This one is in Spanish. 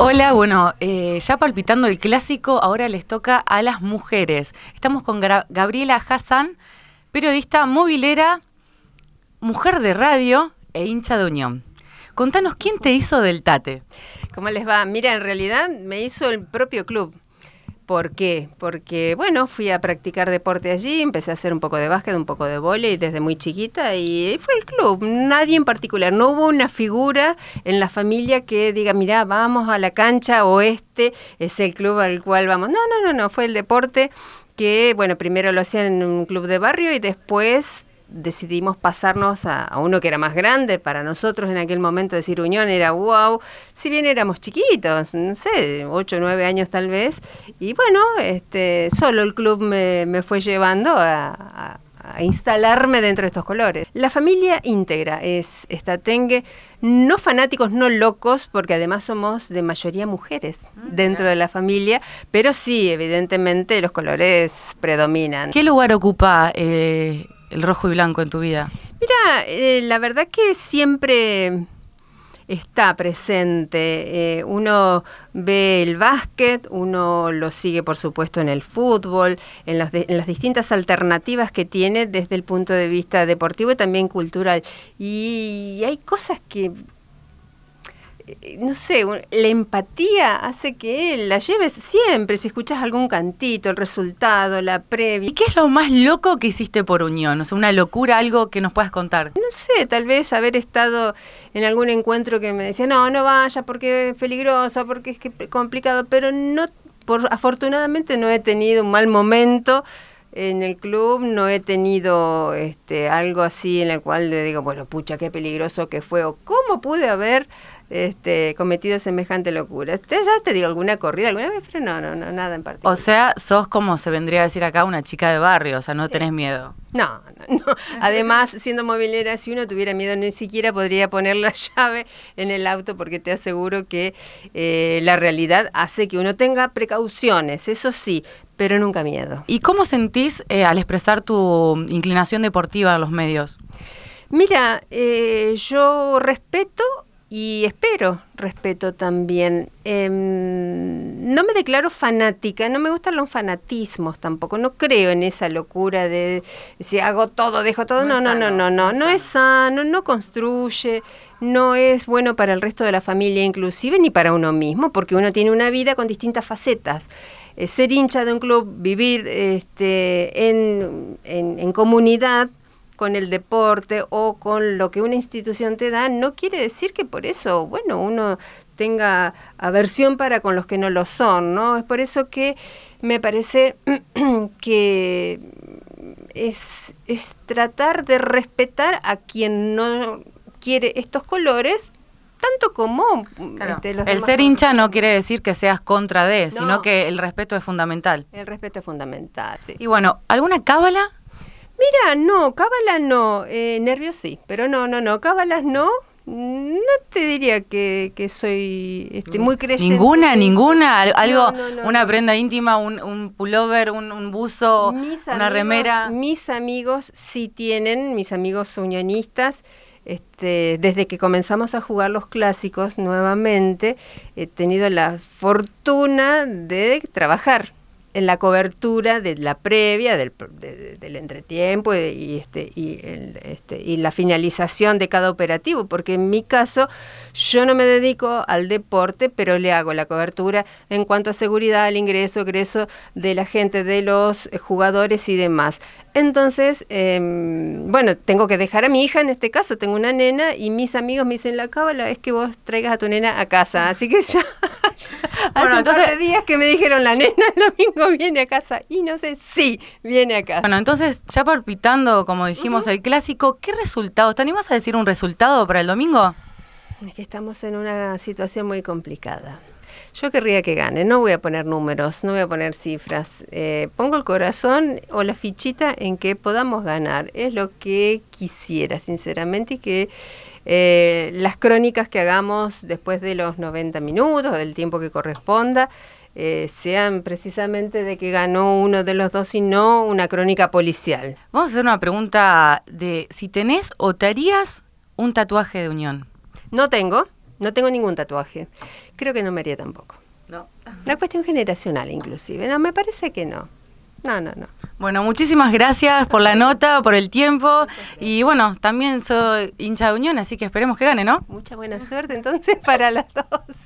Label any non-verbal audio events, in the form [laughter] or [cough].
Hola, bueno, eh, ya palpitando el clásico, ahora les toca a las mujeres. Estamos con Gabriela Hassan, periodista movilera, mujer de radio e hincha de Unión. Contanos, ¿quién te hizo del Tate? ¿Cómo les va? Mira, en realidad me hizo el propio club. ¿Por qué? Porque, bueno, fui a practicar deporte allí, empecé a hacer un poco de básquet, un poco de y desde muy chiquita y fue el club. Nadie en particular, no hubo una figura en la familia que diga, mira, vamos a la cancha o este es el club al cual vamos. No, no, no, no, fue el deporte que, bueno, primero lo hacían en un club de barrio y después decidimos pasarnos a, uno que era más grande para nosotros en aquel momento decir Unión era wow, si bien éramos chiquitos, no sé, 8 o 9 años tal vez, y bueno, este, solo el club me, fue llevando a, instalarme dentro de estos colores. La familia íntegra es Tengue... no fanáticos, no locos, porque además somos de mayoría mujeres ah, dentro de la familia, pero sí, evidentemente los colores predominan. ¿Qué lugar ocupa eh, el rojo y blanco en tu vida? Mira, eh, la verdad que siempre está presente. Eh, uno ve el básquet, uno lo sigue por supuesto en el fútbol, en en las, distintas alternativas que tiene desde el punto de vista deportivo y también cultural. Y hay cosas que no sé, la empatía hace que él la lleves siempre, si escuchas algún cantito, el resultado, la previa. ¿Y qué es lo más loco que hiciste por Unión? O una locura, algo que nos puedas contar. No sé, tal vez haber estado en algún encuentro que me decía, no, no vaya porque es peligroso, porque es complicado, pero no, por, afortunadamente no he tenido un mal momento en el club no he tenido este, algo así en el cual le digo, bueno, pucha, qué peligroso que fue, o cómo pude haber este, cometido semejante locura. ya te digo alguna corrida alguna vez? Pero no, no, no, nada en particular. O sea, sos como se vendría a decir acá una chica de barrio, o sea, no tenés miedo. No, no, [laughs] Además, siendo movilera, si uno tuviera miedo, ni siquiera podría poner la [laughs] llave en el auto porque te aseguro que eh, la realidad hace que uno tenga precauciones, eso sí, pero nunca miedo. ¿Y cómo sentís eh, al expresar tu inclinación deportiva a los medios? Mira, eh, yo respeto y espero respeto también. Em, no me declaro fanática, no me gustan los fanatismos tampoco, no creo en esa locura de si hago todo, dejo todo, no, no, no, no, no, no, es sano, no construye, no es bueno para el resto de la familia inclusive, ni para uno mismo, porque uno tiene una vida con distintas facetas. Eh, ser hincha de un club, vivir este, en, en comunidad, con el deporte o con lo que una institución te da, no quiere decir que por eso, bueno, uno tenga aversión para con los que no lo son, ¿no? Es por eso que me parece [clears throat] que es, es tratar de respetar a quien no quiere estos colores tanto como este, el ser hincha no quiere decir que seas contra de, sino que el respeto es fundamental. El respeto es fundamental. Sí. Y bueno, ¿alguna cábala Mira, no, cábalas no, eh, nervios sí, pero no, no, no, cábalas no. No te diría que, soy este, muy mm. creyente. Ninguna, ninguna. Algo, una prenda íntima, un, pullover, un, buzo, mis una remera. Mis amigos sí tienen, mis amigos unionistas. Este, desde que comenzamos a jugar los clásicos nuevamente, he tenido la fortuna de trabajar en la cobertura de la previa, del, del entretiempo y, este, y, este, y la finalización de cada operativo, porque en mi caso yo no me dedico al deporte, pero le hago la cobertura en cuanto a seguridad, al ingreso, egreso de la gente, de los eh, jugadores y demás. Entonces, em, bueno, tengo que dejar a mi hija en este caso, tengo una nena y mis amigos me dicen la cábala es que vos traigas a tu nena a casa, así que ya... [laughs] hace entonces, días que me dijeron la nena el domingo viene a casa y no sé si viene a casa. Bueno, entonces ya palpitando, como dijimos, el clásico, ¿qué resultado? ¿Te animas a decir un resultado para el domingo? Es que estamos en una situación muy complicada. Yo querría que gane, no voy a poner números, no voy a poner cifras. Eh, pongo el corazón o la fichita en que podamos ganar. Es lo que quisiera, sinceramente, y que eh, las crónicas que hagamos después de los 90 minutos, del tiempo que corresponda, eh, sean precisamente de que ganó uno de los dos y no una crónica policial. Vamos a hacer una pregunta de si tenés o te harías un tatuaje de unión. No tengo, no tengo ningún tatuaje. Creo que no me haría tampoco. No. Una cuestión generacional inclusive. No, me parece que no. No, no, no. Bueno, muchísimas gracias por la nota, por el tiempo. Y bueno, también soy hincha de Unión, así que esperemos que gane, ¿no? Mucha buena suerte entonces [laughs] para las dos.